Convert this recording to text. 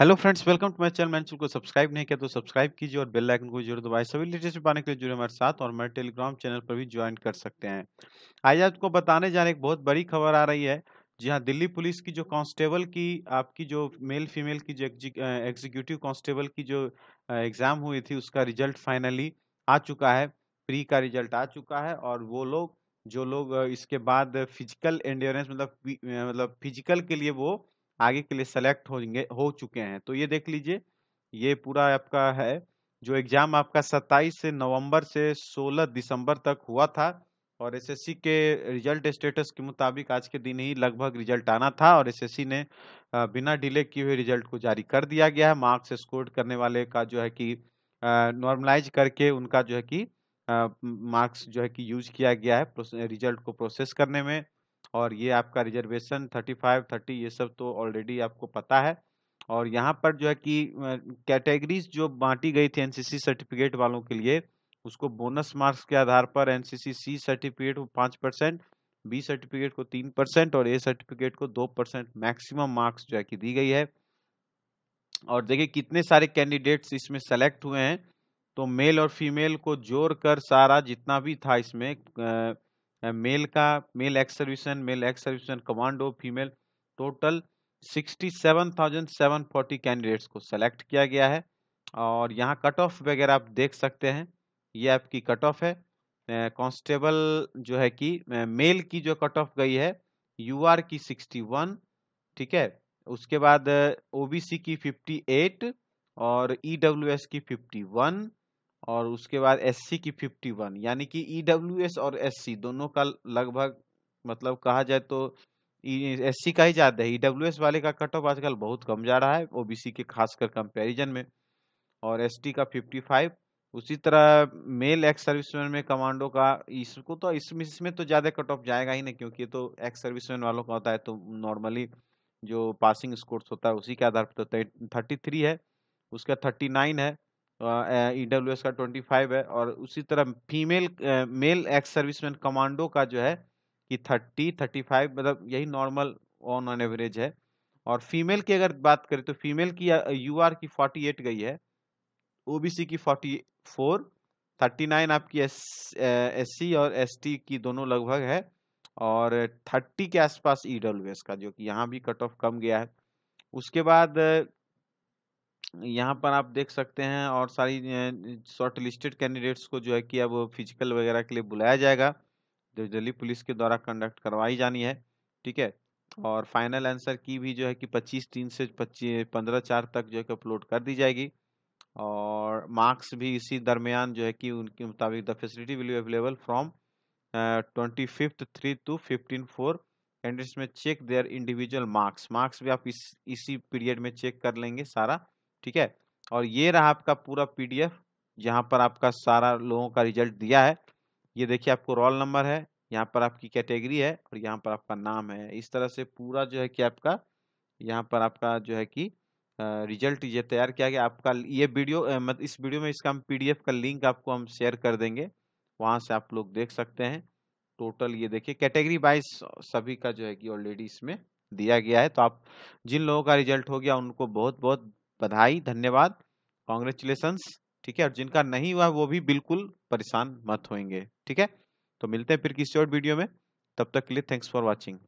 hello friends welcome to my channel मैंने को subscribe नहीं किया तो सब्सक्राइब कीजिए और बेल आइकन को जरूर दबाएं सभी लेटेस्ट पाने के लिए जुड़े हमारे साथ और हमारे टेलीग्राम चैनल पर भी ज्वाइन कर सकते हैं आज आपको बताने जा रहे एक बहुत बड़ी खबर आ रही है जी हाँ दिल्ली पुलिस की जो कांस्टेबल की आपकी जो मेल फीमेल की जो एग्जीक्यूटिव कांस्टेबल की जो एग्ज़ाम हुई थी उसका रिजल्ट फाइनली आ चुका है प्री का रिजल्ट आ चुका है और वो लोग जो लोग इसके बाद फिजिकल एंडियोरेंस मतलब मतलब फिजिकल के लिए वो आगे के लिए सेलेक्ट होंगे हो चुके हैं तो ये देख लीजिए ये पूरा आपका है जो एग्ज़ाम आपका 27 से नवंबर से 16 दिसंबर तक हुआ था और एसएससी के रिजल्ट स्टेटस के मुताबिक आज के दिन ही लगभग रिजल्ट आना था और एसएससी ने बिना डिले किए हुए रिजल्ट को जारी कर दिया गया है मार्क्स स्कोर करने वाले का जो है कि नॉर्मलाइज करके उनका जो है कि मार्क्स जो है कि यूज किया गया है रिजल्ट को प्रोसेस करने में और ये आपका रिजर्वेशन 35, 30 ये सब तो ऑलरेडी आपको पता है और यहाँ पर जो है कि कैटेगरीज जो बांटी गई थी एनसीसी सर्टिफिकेट वालों के लिए उसको बोनस मार्क्स के आधार पर एनसीसी सी सर्टिफिकेट को पाँच परसेंट बी सर्टिफिकेट को तीन परसेंट और ए सर्टिफिकेट को दो परसेंट मैक्सिमम मार्क्स जो है कि दी गई है और देखिए कितने सारे कैंडिडेट्स इसमें सेलेक्ट हुए हैं तो मेल और फीमेल को जोड़ कर सारा जितना भी था इसमें मेल का male ex servicemen male ex servicemen commando female total 67,740 candidates को सेलेक्ट किया गया है और यहाँ कट ऑफ वगैरह आप देख सकते हैं ये आपकी कट ऑफ है कांस्टेबल जो है कि मेल की जो कट ऑफ गई है यूआर की 61 ठीक है उसके बाद ओबीसी की 58 और ईडब्ल्यूएस e की 51 और उसके बाद एससी की 51 यानी कि ईडब्ल्यूएस e और एससी दोनों का लगभग मतलब कहा जाए तो एससी e का ही ज़्यादा है ईडब्ल्यूएस e वाले का कट ऑफ आजकल बहुत कम जा रहा है ओबीसी के खासकर कंपैरिजन में और एसटी का 55 उसी तरह मेल एक्स सर्विसमैन में कमांडो का इसको तो इसमें इसमें तो ज़्यादा कट ऑफ जाएगा ही नहीं क्योंकि तो एक्स सर्विसमैन वालों का होता है तो नॉर्मली जो पासिंग स्कोर्स होता है उसी के आधार पर तो थर्टी थ्री है उसका थर्टी नाइन है ई डब्ल्यू एस का ट्वेंटी फाइव है और उसी तरह female male ex serviceman commando का जो है कि थर्टी थर्टी फाइव मतलब यही नॉर्मल ऑन ऑन एवरेज है और फीमेल की अगर बात करें तो फीमेल की यू आर की फोर्टी एट गई है ओबीसी की फोर्टी फोर थर्टी नाइन आपकी एस एस सी और एस टी की दोनों लगभग है और थर्टी के आसपास ई डब्ल्यू एस का जो कि यहाँ भी कट ऑफ कम गया है उसके बाद यहाँ पर आप देख सकते हैं और सारी शॉर्ट लिस्टेड कैंडिडेट्स को जो है कि अब फिजिकल वगैरह के लिए बुलाया जाएगा जो दिल्ली पुलिस के द्वारा कंडक्ट करवाई जानी है ठीक है और फाइनल आंसर की भी जो है कि 25 तीन से पच्चीस पंद्रह चार तक जो है कि अपलोड कर दी जाएगी और मार्क्स भी इसी दरमियान जो है कि उनके मुताबिक the facility will be available from twenty fifth three two fifteen four candidates में check their individual marks marks भी आप इस इसी पीरियड में चेक कर लेंगे सारा ठीक है और ये रहा आपका पूरा पीडीएफ यहाँ पर आपका सारा लोगों का रिजल्ट दिया है ये देखिए आपको रोल नंबर है यहाँ पर आपकी कैटेगरी है और यहाँ पर आपका नाम है इस तरह से पूरा जो है कि आपका यहाँ पर आपका जो है कि रिजल्ट ये तैयार किया गया आपका ये वीडियो मतलब इस वीडियो में इसका हम पीडीएफ का लिंक आपको हम शेयर कर देंगे वहाँ से आप लोग देख सकते हैं टोटल ये देखिए कैटेगरी वाइज सभी का जो है कि ऑलरेडी इसमें दिया गया है तो आप जिन लोगों का रिजल्ट हो गया उनको बहुत बहुत बधाई धन्यवाद कॉन्ग्रेचुलेसन्स ठीक है और जिनका नहीं हुआ वो भी बिल्कुल परेशान मत होंगे ठीक है तो मिलते हैं फिर किसी और वीडियो में तब तक के लिए थैंक्स फॉर वॉचिंग